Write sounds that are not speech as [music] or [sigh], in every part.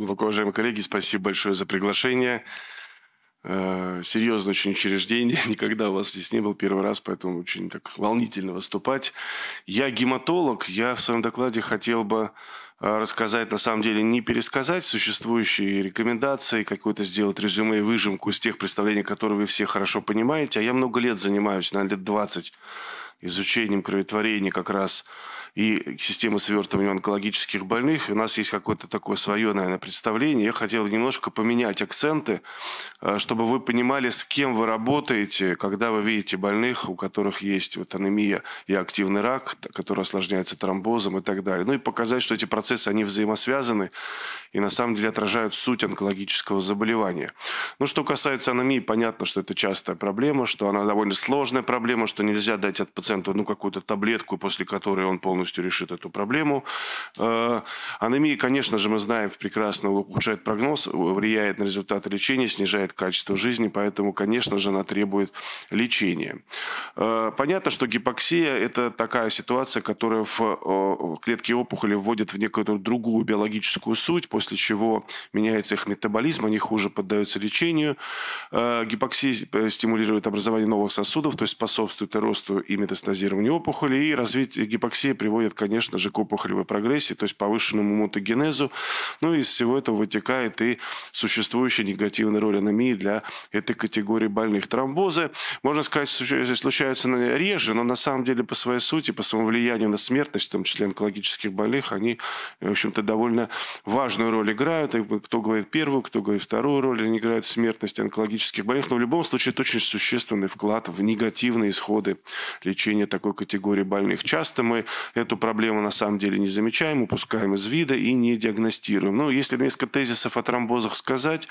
Глубоко уважаемые коллеги, спасибо большое за приглашение. Э, серьезное очень учреждение. [laughs] Никогда у вас здесь не был первый раз, поэтому очень так волнительно выступать. Я гематолог. Я в своем докладе хотел бы э, рассказать, на самом деле, не пересказать существующие рекомендации, какую-то сделать резюме и выжимку из тех представлений, которые вы все хорошо понимаете. А я много лет занимаюсь, на лет 20, изучением кроветворения как раз и системы свертывания онкологических больных. у нас есть какое-то такое свое, наверное, представление. Я хотел немножко поменять акценты, э, чтобы вы понимали, с кем вы работаете, когда вы видите больных, у которых есть вот анемия и активный рак, который осложняется тромбозом и так далее. Ну и показать, что эти процессы, они взаимосвязаны и на самом деле отражают суть онкологического заболевания. Ну, что касается анемии, понятно, что это частая проблема, что она довольно сложная проблема, что нельзя дать от пациенту ну, какую-то таблетку, после которой он полностью полностью решит эту проблему. Э, анемия, конечно же, мы знаем прекрасно, ухудшает прогноз, влияет на результаты лечения, снижает качество жизни, поэтому, конечно же, она требует лечения. Э, понятно, что гипоксия – это такая ситуация, которая в клетки опухоли вводит в некую другую биологическую суть, после чего меняется их метаболизм, они хуже поддаются лечению. Э, гипоксия стимулирует образование новых сосудов, то есть способствует росту и метастазированию опухоли, и развитие гипоксии приводит приводит, конечно же, к опухолевой прогрессии, то есть повышенному мутагенезу. Ну и из всего этого вытекает и существующая негативная роль анемии для этой категории больных. Тромбозы, можно сказать, случаются ну, реже, но на самом деле по своей сути, по своему влиянию на смертность, в том числе онкологических больных, они, в общем-то, довольно важную роль играют. И кто говорит первую, кто говорит вторую роль, они играют в смертности онкологических больных, но в любом случае это очень существенный вклад в негативные исходы лечения такой категории больных. Часто мы эту проблему на самом деле не замечаем, упускаем из вида и не диагностируем. Ну, если несколько тезисов о тромбозах сказать,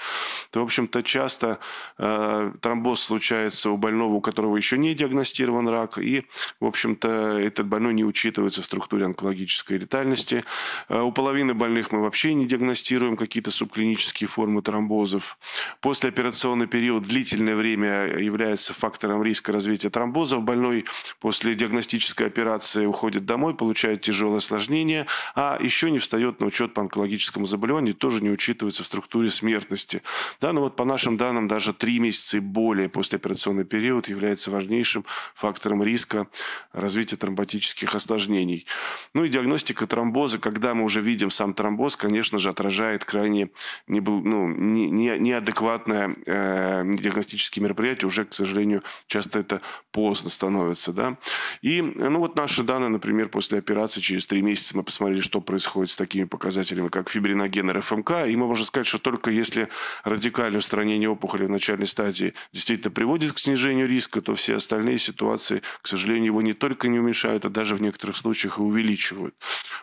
то, в общем-то, часто э, тромбоз случается у больного, у которого еще не диагностирован рак, и, в общем-то, этот больной не учитывается в структуре онкологической ретальности. Э, у половины больных мы вообще не диагностируем какие-то субклинические формы тромбозов. Послеоперационный период длительное время является фактором риска развития тромбозов. Больной после диагностической операции уходит домой, получают тяжелое осложнение, а еще не встает на учет по онкологическому заболеванию, тоже не учитывается в структуре смертности. Да, но ну вот по нашим данным даже три месяца и более послеоперационный период является важнейшим фактором риска развития тромботических осложнений. Ну и диагностика тромбоза, когда мы уже видим сам тромбоз, конечно же, отражает крайне не, ну, не, не, неадекватное э, диагностические мероприятия. Уже, к сожалению, часто это поздно становится. Да? И ну, вот наши данные, например, после после операции, через три месяца мы посмотрели, что происходит с такими показателями, как фибриноген и РФМК, и мы можем сказать, что только если радикальное устранение опухоли в начальной стадии действительно приводит к снижению риска, то все остальные ситуации, к сожалению, его не только не уменьшают, а даже в некоторых случаях и увеличивают.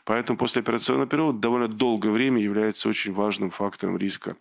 Поэтому после операционного периода довольно долгое время является очень важным фактором риска.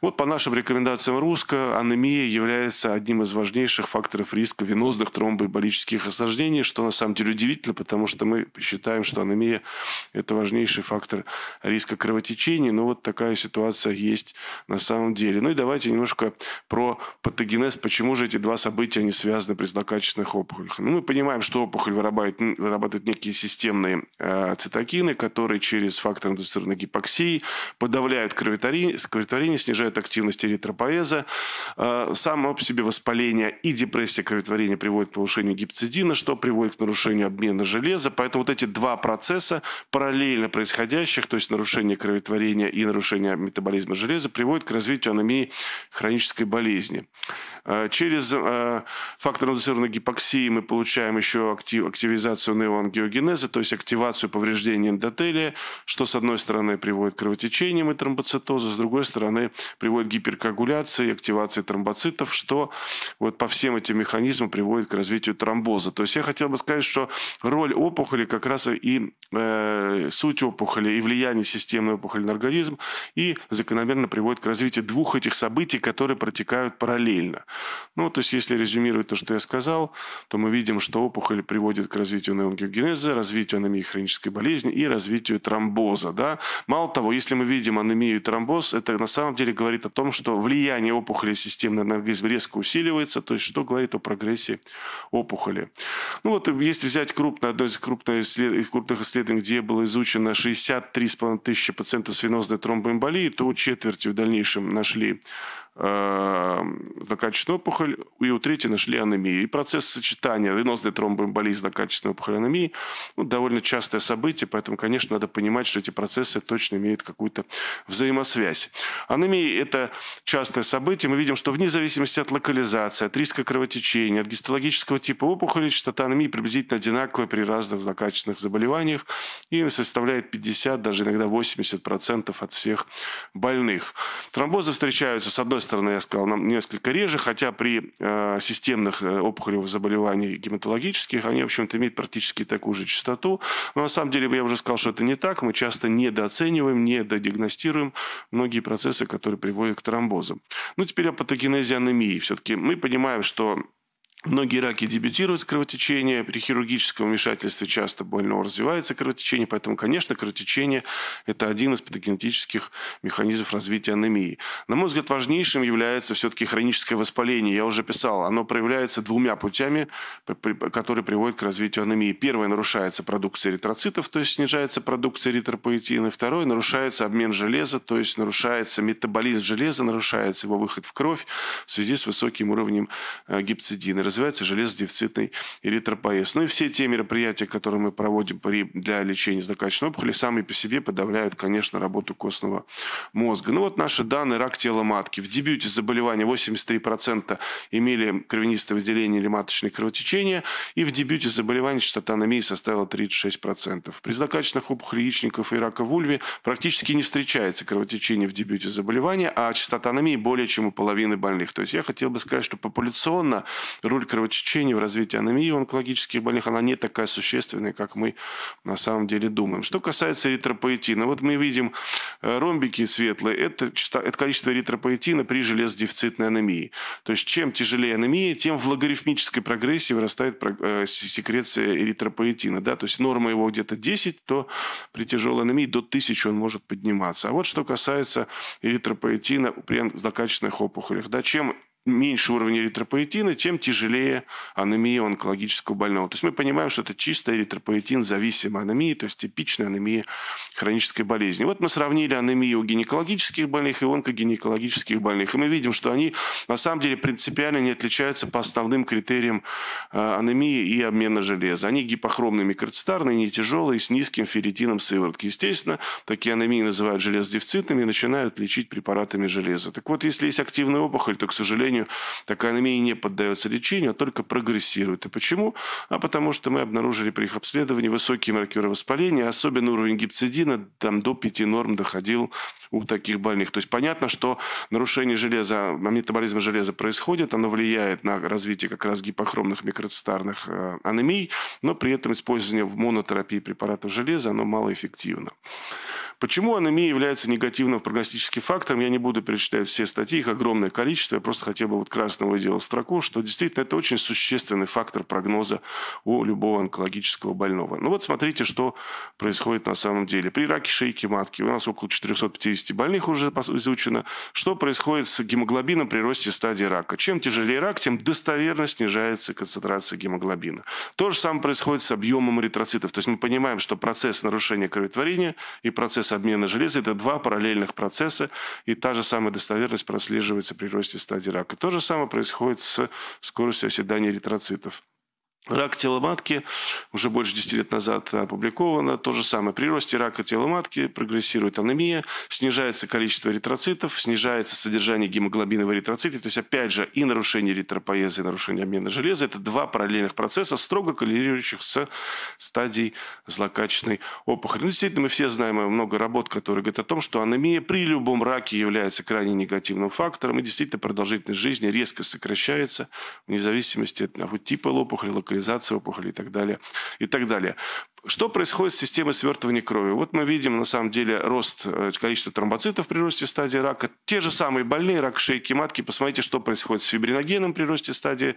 Вот по нашим рекомендациям РУСКО, анемия является одним из важнейших факторов риска венозных тромбоэмболических осложнений, что на самом деле удивительно, потому что мы считаем, что анемия – это важнейший фактор риска кровотечения, но вот такая ситуация есть на самом деле. Ну и давайте немножко про патогенез, почему же эти два события не связаны при злокачественных опухолях. Ну, мы понимаем, что опухоль вырабатывает, вырабатывает некие системные э, цитокины, которые через фактор индуцированной гипоксии подавляют кровотворение, снижают активность эритропоэза. Э, само по себе воспаление и депрессия кроветворения приводит к повышению гипцидина, что приводит к нарушению обмена железа. Поэтому вот эти два процесса, параллельно происходящих, то есть нарушение кроветворения и нарушение метаболизма железа, приводит к развитию анемии хронической болезни. Э, через э, фактор индуцированной гипоксии мы получаем еще актив, активизацию неоангиогенеза, то есть активацию повреждения эндотелия, что с одной стороны приводит к кровотечениям и тромбоцитозу, с другой стороны приводит к гиперкоагуляции, активации тромбоцитов, что вот по всем этим механизмам приводит к развитию тромбоза. То есть я хотел бы сказать, что роль опухоли как раз и э, суть опухоли, и влияние системной опухоли на организм, и закономерно приводит к развитию двух этих событий, которые протекают параллельно. Ну, то есть, если резюмировать то, что я сказал, то мы видим, что опухоль приводит к развитию неонгиогенеза, развитию анемии хронической болезни и развитию тромбоза. Да? Мало того, если мы видим анемию и тромбоз, это на самом деле говорит о том, что влияние опухоли системный энергизм резко усиливается, то есть, что говорит о прогрессии опухоли. Ну, вот если взять крупное, одно из крупных исследований, где было изучено 63,5 тысячи пациентов с венозной тромбоэмболией, то четверти в дальнейшем нашли Э, злокачественную опухоль, и у третьей нашли анемию. И процесс сочетания венозной тромбоэмболии злокачественной опухоли анемии ну, довольно частое событие, поэтому, конечно, надо понимать, что эти процессы точно имеют какую-то взаимосвязь. Анемия – это частное событие. Мы видим, что вне зависимости от локализации, от риска кровотечения, от гистологического типа опухоли, частота анемии приблизительно одинаковая при разных злокачественных заболеваниях и составляет 50, даже иногда 80% от всех больных. Тромбозы встречаются, с одной стороны, я сказал, нам несколько реже, хотя при э, системных э, опухолевых заболеваниях гематологических они, в общем-то, имеют практически такую же частоту. Но на самом деле, я уже сказал, что это не так. Мы часто недооцениваем, недодиагностируем многие процессы, которые приводят к тромбозам. Ну, теперь о патогенезе анемии. Все-таки мы понимаем, что Многие раки дебютируют с кровотечения, при хирургическом вмешательстве часто больного развивается кровотечение, поэтому, конечно, кровотечение – это один из патогенетических механизмов развития анемии. На мой взгляд, важнейшим является все-таки хроническое воспаление. Я уже писал, оно проявляется двумя путями, которые приводят к развитию анемии. Первое – нарушается продукция эритроцитов, то есть снижается продукция эритропоэтина. Второе – нарушается обмен железа, то есть нарушается метаболизм железа, нарушается его выход в кровь в связи с высоким уровнем э, гипцидина развивается железодефицитный эритропоэз. Ну и все те мероприятия, которые мы проводим при, для лечения злокачественной опухоли, сами по себе подавляют, конечно, работу костного мозга. Ну вот наши данные рак тела матки. В дебюте заболевания 83% имели кровянистое выделение или маточное кровотечение, и в дебюте заболевания частота анемии составила 36%. При злокачественных опухолях яичников и рака вульви практически не встречается кровотечение в дебюте заболевания, а частота анемии более чем у половины больных. То есть я хотел бы сказать, что популяционно роль роль кровотечения в развитии анемии у онкологических больных, она не такая существенная, как мы на самом деле думаем. Что касается эритропоэтина, вот мы видим э, ромбики светлые, это, это количество эритропоэтина при железодефицитной анемии. То есть чем тяжелее анемия, тем в логарифмической прогрессии вырастает э, секреция эритропоэтина. Да? То есть норма его где-то 10, то при тяжелой анемии до 1000 он может подниматься. А вот что касается эритропоэтина при злокачественных опухолях. Да? Чем меньше уровень эритропоэтина, тем тяжелее анемия онкологического больного. То есть мы понимаем, что это чистая эритропоэтин-зависимая анемия, то есть типичная анемия хронической болезни. Вот мы сравнили анемию у гинекологических больных и онкогинекологических больных. И мы видим, что они на самом деле принципиально не отличаются по основным критериям э, анемии и обмена железа. Они гипохромные микроцитарные, не тяжелые, с низким ферритином сыворотки. Естественно, такие анемии называют железодефицитными и начинают лечить препаратами железа. Так вот, если есть активная опухоль, то, к сожалению, сожалению, такая анемия не поддается лечению, а только прогрессирует. И почему? А потому что мы обнаружили при их обследовании высокие маркеры воспаления, особенно уровень гипцидина там до 5 норм доходил у таких больных. То есть понятно, что нарушение железа, метаболизма железа происходит, оно влияет на развитие как раз гипохромных микроцитарных э, анемий, но при этом использование в монотерапии препаратов железа, оно малоэффективно. Почему анемия является негативным прогностическим фактором, я не буду перечитать все статьи, их огромное количество, я просто хотел бы вот красным выделил строку, что действительно это очень существенный фактор прогноза у любого онкологического больного. Ну вот смотрите, что происходит на самом деле. При раке шейки матки у нас около 450 больных уже изучено. Что происходит с гемоглобином при росте стадии рака? Чем тяжелее рак, тем достоверно снижается концентрация гемоглобина. То же самое происходит с объемом эритроцитов. То есть мы понимаем, что процесс нарушения кроветворения и процесс процесс обмена железа – это два параллельных процесса, и та же самая достоверность прослеживается при росте стадии рака. То же самое происходит с скоростью оседания эритроцитов. Рак тела матки уже больше 10 лет назад опубликовано. То же самое. При росте рака матки прогрессирует анемия, снижается количество эритроцитов, снижается содержание гемоглобина в эритроците. То есть, опять же, и нарушение эритропоэза, и нарушение обмена железа – это два параллельных процесса, строго коррелирующих с стадией злокачественной опухоли. Ну, действительно, мы все знаем много работ, которые говорят о том, что анемия при любом раке является крайне негативным фактором, и действительно продолжительность жизни резко сокращается вне зависимости от типа опухоли, локализации локализация опухоли и так далее. И так далее. Что происходит с системой свертывания крови? Вот мы видим, на самом деле, рост э, количества тромбоцитов при росте стадии рака. Те же самые больные, рак шейки матки. Посмотрите, что происходит с фибриногеном при росте стадии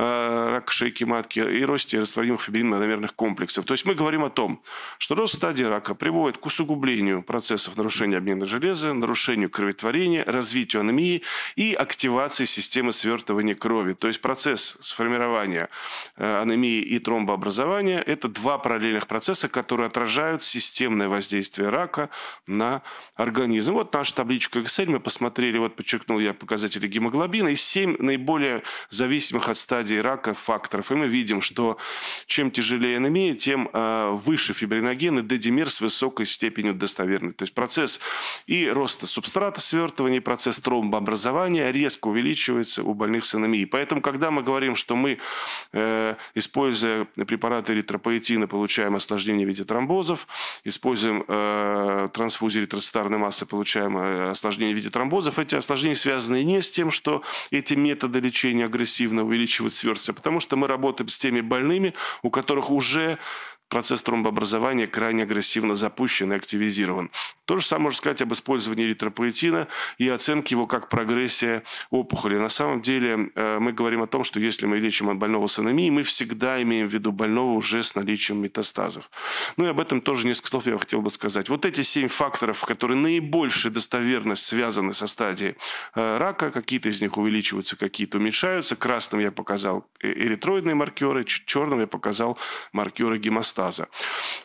Э, рака шейки матки и росте растворимых фибриномерных комплексов. То есть мы говорим о том, что рост стадии рака приводит к усугублению процессов нарушения обмена железа, нарушению кроветворения, развитию анемии и активации системы свертывания крови. То есть процесс сформирования э, анемии и тромбообразования – это два параллельных процесса, которые отражают системное воздействие рака на организм. Вот наша табличка Excel, мы посмотрели, вот подчеркнул я показатели гемоглобина, и 7 наиболее зависимых от стадии стадии рака факторов. И мы видим, что чем тяжелее анемия, тем э, выше фибриноген и дедимер с высокой степенью достоверности. То есть процесс и роста субстрата свертывания, и процесс тромбообразования резко увеличивается у больных с анемией. Поэтому, когда мы говорим, что мы, э, используя препараты эритропоэтина, получаем осложнение в виде тромбозов, используем э, трансфузию эритроцитарной массы, получаем осложнение в виде тромбозов, эти осложнения связаны не с тем, что эти методы лечения агрессивно увеличивают сверстся, потому что мы работаем с теми больными, у которых уже процесс тромбообразования крайне агрессивно запущен и активизирован. То же самое можно сказать об использовании эритропоэтина и оценке его как прогрессия опухоли. На самом деле э, мы говорим о том, что если мы лечим от больного с анемией, мы всегда имеем в виду больного уже с наличием метастазов. Ну и об этом тоже несколько слов я хотел бы сказать. Вот эти семь факторов, которые наибольшей достоверность связаны со стадией э, рака, какие-то из них увеличиваются, какие-то уменьшаются. Красным я показал э, эритроидные маркеры, черным я показал маркеры гемостаза метастаза.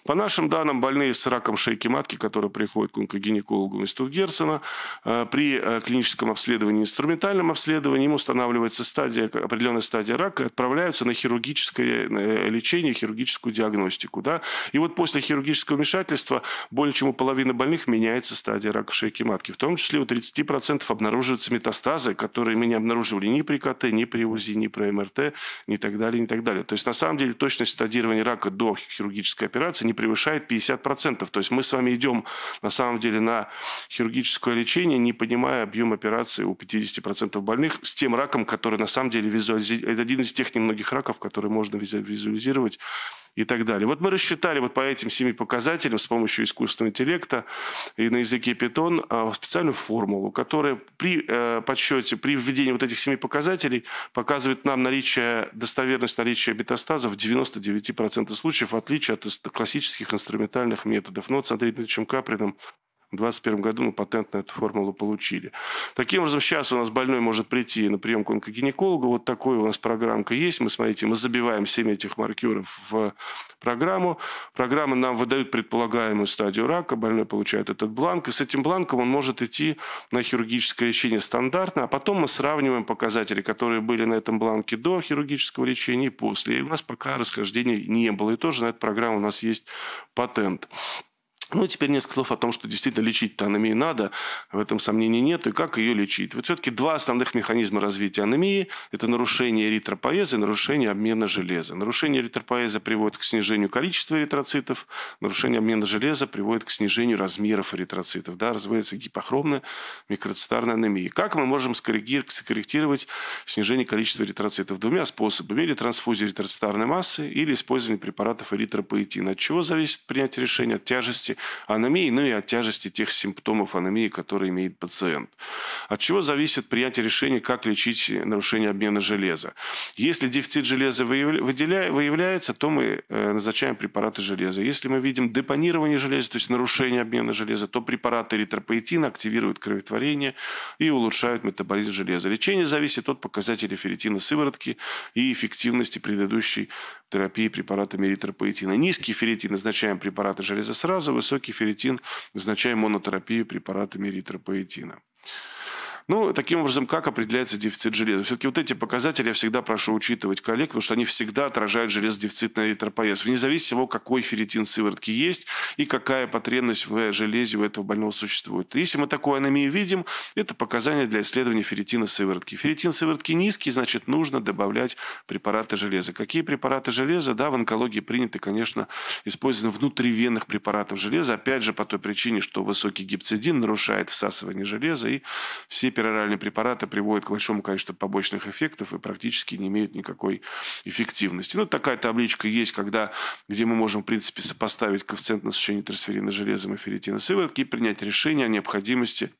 По нашим данным, больные с раком шейки матки, которые приходят к онкогинекологу Институт Герцена, э, при э, клиническом обследовании, инструментальном обследовании им устанавливается стадия, определенная стадия рака, и отправляются на хирургическое э, лечение, хирургическую диагностику. Да? И вот после хирургического вмешательства более чем у половины больных меняется стадия рака шейки матки. В том числе у 30% обнаруживаются метастазы, которые мы не обнаруживали ни при КТ, ни при УЗИ, ни при МРТ, ни так далее, ни так далее. То есть на самом деле точность стадирования рака до хирургии хирургическая операция не превышает 50%. То есть мы с вами идем на самом деле на хирургическое лечение, не понимая объем операции у 50% больных с тем раком, который на самом деле визуализирует. Это один из тех немногих раков, который можно визуализировать и так далее. Вот мы рассчитали вот по этим семи показателям с помощью искусственного интеллекта и на языке Python э, специальную формулу, которая при э, подсчете, при введении вот этих семи показателей показывает нам наличие, достоверность наличия метастаза в 99% случаев, в отличие от классических инструментальных методов. Но ну вот с Андреем Дмитриевичем Каприным в 2021 году мы патент на эту формулу получили. Таким образом, сейчас у нас больной может прийти на прием к онкогинекологу. Вот такой у нас программка есть. Мы, смотрите, мы забиваем 7 этих маркеров в программу. Программа нам выдают предполагаемую стадию рака. Больной получает этот бланк. И с этим бланком он может идти на хирургическое лечение стандартно. А потом мы сравниваем показатели, которые были на этом бланке до хирургического лечения и после. И у нас пока расхождения не было. И тоже на эту программу у нас есть патент. Ну, теперь несколько слов о том, что действительно лечить-то анемию надо, в этом сомнений нет, и как ее лечить. Вот все-таки два основных механизма развития анемии – это нарушение эритропоэза и нарушение обмена железа. Нарушение эритропоэза приводит к снижению количества эритроцитов, нарушение обмена железа приводит к снижению размеров эритроцитов, да, развивается гипохромная микроцитарная анемия. Как мы можем скорректировать снижение количества эритроцитов? Двумя способами – или трансфузия эритроцитарной массы, или использование препаратов эритропоэтина. От чего зависит принятие решения? От тяжести анемии, ну и от тяжести тех симптомов анемии, которые имеет пациент. От чего зависит принятие решения, как лечить нарушение обмена железа. Если дефицит железа выявляется, то мы э, назначаем препараты железа. Если мы видим депонирование железа, то есть нарушение обмена железа, то препараты эритропоэтина активируют кроветворение и улучшают метаболизм железа. Лечение зависит от показателей ферритина сыворотки и эффективности предыдущей терапии препаратами эритропоэтина. Низкий ферритин назначаем препараты железа сразу, высокий Высокий ферритин, назначаем монотерапию препаратами эритропоэтина. Ну, таким образом, как определяется дефицит железа? Все-таки вот эти показатели я всегда прошу учитывать коллег, потому что они всегда отражают железодефицитный эритропоез, вне зависимости от того, какой ферритин сыворотки есть и какая потребность в железе у этого больного существует. Если мы такую анемию видим, это показание для исследования ферритина сыворотки. Ферритин сыворотки низкий, значит, нужно добавлять препараты железа. Какие препараты железа? Да, в онкологии приняты, конечно, использование внутривенных препаратов железа, опять же, по той причине, что высокий гипцидин нарушает всасывание железа и все пероральные препараты приводят к большому количеству побочных эффектов и практически не имеют никакой эффективности. Ну, такая табличка есть, когда, где мы можем, в принципе, сопоставить коэффициент насыщения трансферина железом и ферритина сыворотки и принять решение о необходимости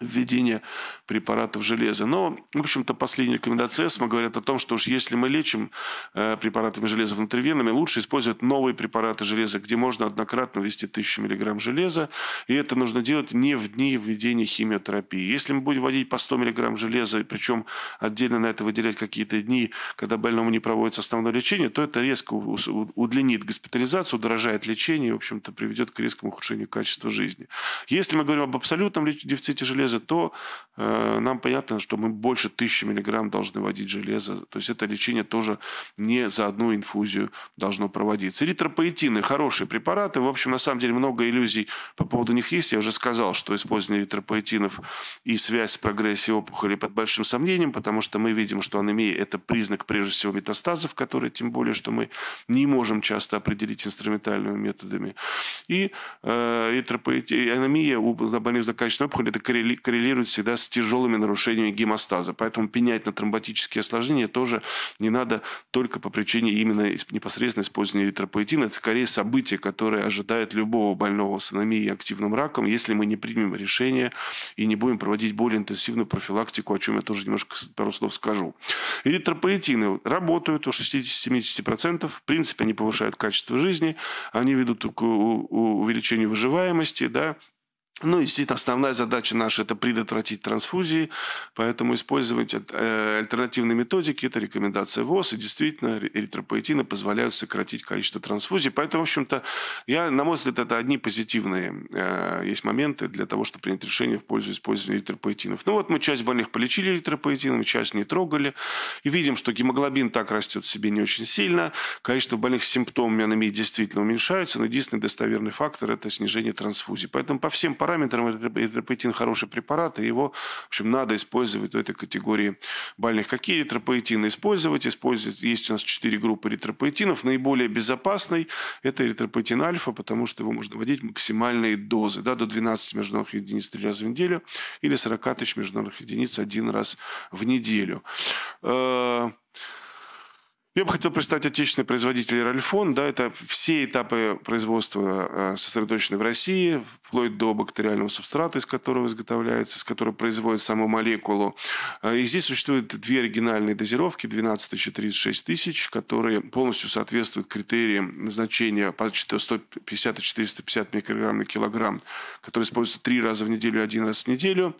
введения препаратов железа. Но, в общем-то, последние рекомендации ЭСМА говорят о том, что уж если мы лечим э, препаратами железа внутривенными, лучше использовать новые препараты железа, где можно однократно ввести 1000 мг железа, и это нужно делать не в дни введения химиотерапии. Если мы будем вводить по 100 мг железа, причем отдельно на это выделять какие-то дни, когда больному не проводится основное лечение, то это резко удлинит госпитализацию, удорожает лечение, и, в общем-то, приведет к резкому ухудшению качества жизни. Если мы говорим об абсолютном дефиците железа, железа, то э, нам понятно, что мы больше тысячи миллиграмм должны вводить железо. То есть это лечение тоже не за одну инфузию должно проводиться. Эритропоэтины – хорошие препараты. В общем, на самом деле много иллюзий по поводу них есть. Я уже сказал, что использование эритропоэтинов и связь с прогрессией опухоли под большим сомнением, потому что мы видим, что анемия – это признак, прежде всего, метастазов, которые, тем более, что мы не можем часто определить инструментальными методами. И э, эритропоэтин, анемия у больных злокачественной опухоли – это корреляция коррелирует всегда с тяжелыми нарушениями гемостаза. Поэтому пенять на тромботические осложнения тоже не надо только по причине именно непосредственно использования эритропоэтина. Это скорее событие, которое ожидает любого больного с анемией и активным раком, если мы не примем решение и не будем проводить более интенсивную профилактику, о чем я тоже немножко пару слов скажу. Эритропоэтины работают у 60-70%. В принципе, они повышают качество жизни, они ведут к увеличению выживаемости, да, ну, естественно, основная задача наша – это предотвратить трансфузии, поэтому использовать э, альтернативные методики – это рекомендация ВОЗ, и действительно эритропоэтины позволяют сократить количество трансфузий. Поэтому, в общем-то, я, на мой взгляд, это одни позитивные э, есть моменты для того, чтобы принять решение в пользу использования эритропоэтинов. Ну вот мы часть больных полечили эритропоэтинами, часть не трогали, и видим, что гемоглобин так растет в себе не очень сильно, количество больных с симптомами анемии действительно уменьшается, но единственный достоверный фактор – это снижение трансфузии, Поэтому по всем параметрам эритропоэтин хороший препарат, и его, в общем, надо использовать в этой категории больных. Какие эритропоэтины использовать? Использовать есть у нас четыре группы эритропоэтинов. Наиболее безопасный – это эритропоэтин альфа, потому что его можно вводить максимальные дозы, да, до 12 международных единиц три раза в неделю или 40 тысяч международных единиц один раз в неделю. Э, я бы хотел представить отечественный производитель Ральфон. Да, это все этапы производства э, сосредоточены в России, вплоть до бактериального субстрата, из которого изготовляется, из которого производят саму молекулу. Э, и здесь существуют две оригинальные дозировки, 12 тысяч и 36 тысяч, которые полностью соответствуют критериям назначения по 150 и 450 микрограмм на килограмм, которые используются три раза в неделю один раз в неделю.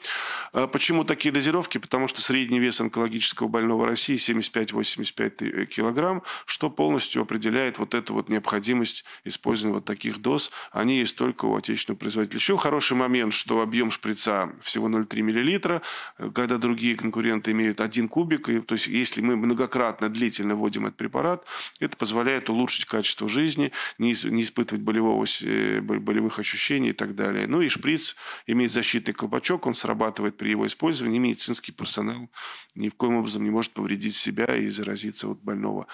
Э, почему такие дозировки? Потому что средний вес онкологического больного России 75-85 килограмм килограмм, что полностью определяет вот эту вот необходимость использования вот таких доз. Они есть только у отечественного производителя. Еще хороший момент, что объем шприца всего 0,3 мл, э, когда другие конкуренты имеют один кубик. И, то есть если мы многократно длительно вводим этот препарат, это позволяет улучшить качество жизни, не, не испытывать болевого, э, болевых ощущений и так далее. Ну и шприц имеет защитный колпачок, он срабатывает при его использовании, медицинский персонал ни в коем образом не может повредить себя и заразиться от больного больного,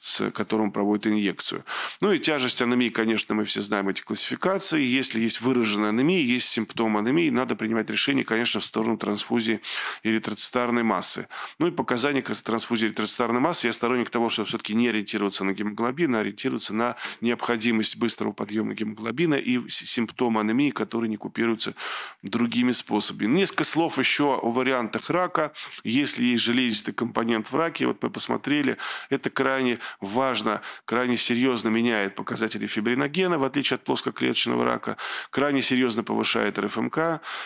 с которым проводят инъекцию. Ну и тяжесть анемии, конечно, мы все знаем эти классификации. Если есть выраженная анемия, есть симптом анемии, надо принимать решение, конечно, в сторону трансфузии эритроцитарной массы. Ну и показания к трансфузии эритроцитарной массы. Я сторонник того, чтобы все-таки не ориентироваться на гемоглобин, а ориентироваться на необходимость быстрого подъема гемоглобина и симптомы анемии, которые не купируются другими способами. Несколько слов еще о вариантах рака. Если есть железистый компонент в раке, вот мы посмотрели, это это крайне важно, крайне серьезно меняет показатели фибриногена, в отличие от плоскоклеточного рака, крайне серьезно повышает РФМК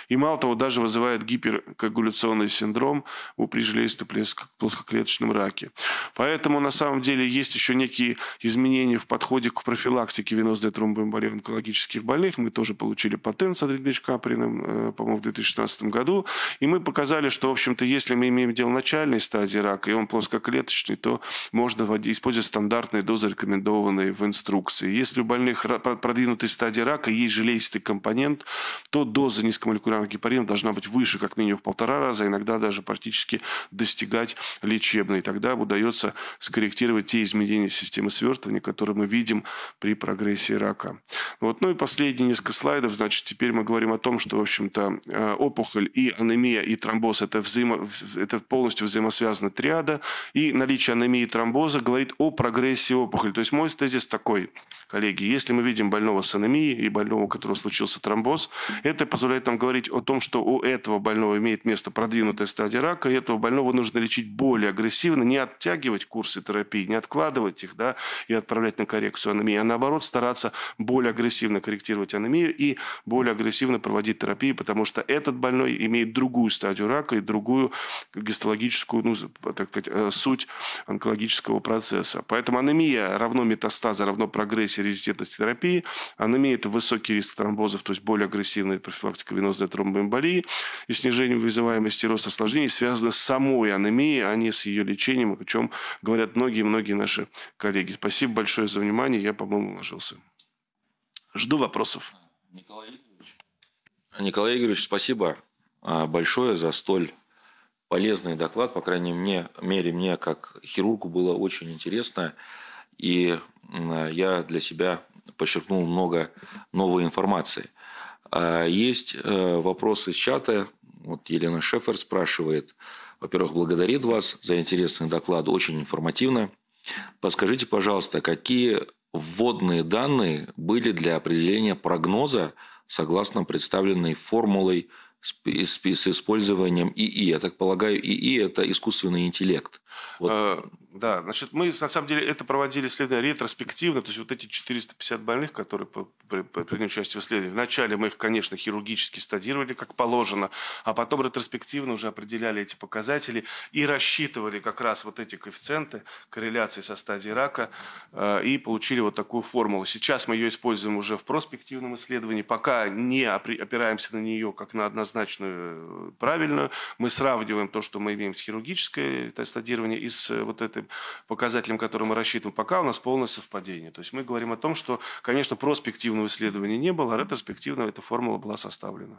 и, мало того, даже вызывает гиперкоагуляционный синдром при железисто-плоскоклеточном раке. Поэтому, на самом деле, есть еще некие изменения в подходе к профилактике венозной тромбоэмболии онкологических больных. Мы тоже получили патент с Андреем Каприным, э, по-моему, в 2016 году. И мы показали, что, в общем-то, если мы имеем дело начальной стадии рака, и он плоскоклеточный, то можно можно использовать стандартные дозы, рекомендованные в инструкции. Если у больных продвинутой стадии рака есть железистый компонент, то доза низкомолекулярного гепарина должна быть выше как минимум в полтора раза, а иногда даже практически достигать лечебной. Тогда удается скорректировать те изменения системы свертывания, которые мы видим при прогрессии рака. Вот. Ну и последние несколько слайдов. Значит, теперь мы говорим о том, что, в общем-то, э, опухоль и анемия, и тромбоз – это, взаимо... это полностью взаимосвязана триада, и наличие анемии и тромбоза тромбоза говорит о прогрессии опухоли. То есть мой тезис такой, коллеги, если мы видим больного с анемией и больного, у которого случился тромбоз, это позволяет нам говорить о том, что у этого больного имеет место продвинутая стадия рака, и этого больного нужно лечить более агрессивно, не оттягивать курсы терапии, не откладывать их да, и отправлять на коррекцию анемии, а наоборот стараться более агрессивно корректировать анемию и более агрессивно проводить терапию, потому что этот больной имеет другую стадию рака и другую гистологическую, ну, так сказать, э, суть онкологической терапевтического процесса. Поэтому анемия равно метастаза, равно прогрессия, резистентности терапии. Анемия – это высокий риск тромбозов, то есть более агрессивная профилактика венозной тромбоэмболии и снижение вызываемости роста осложнений связано с самой анемией, а не с ее лечением, о чем говорят многие-многие наши коллеги. Спасибо большое за внимание. Я, по-моему, уложился. Жду вопросов. Николай Игоревич, Николай Игоревич спасибо а, большое за столь полезный доклад, по крайней мере, мере, мне как хирургу было очень интересно, и я для себя подчеркнул много новой информации. А есть э, вопросы из чата. Вот Елена Шефер спрашивает. Во-первых, благодарит вас за интересный доклад, очень информативно. Подскажите, пожалуйста, какие вводные данные были для определения прогноза согласно представленной формулой с, с, с использованием ИИ. Я так полагаю, ИИ – это искусственный интеллект. Вот. Э, да, значит, мы на самом деле это проводили исследование ретроспективно, то есть вот эти 450 больных, которые приняли участие в исследовании, вначале мы их, конечно, хирургически стадировали, как положено, а потом ретроспективно уже определяли эти показатели и рассчитывали как раз вот эти коэффициенты корреляции со стадией рака э, и получили вот такую формулу. Сейчас мы ее используем уже в проспективном исследовании, пока не опираемся на нее как на однозначную э, правильную, мы сравниваем то, что мы имеем в хирургической стадии прогнозирования и с э, вот этим показателем, который мы рассчитываем, пока у нас полное совпадение. То есть мы говорим о том, что, конечно, проспективного исследования не было, а ретроспективно эта формула была составлена.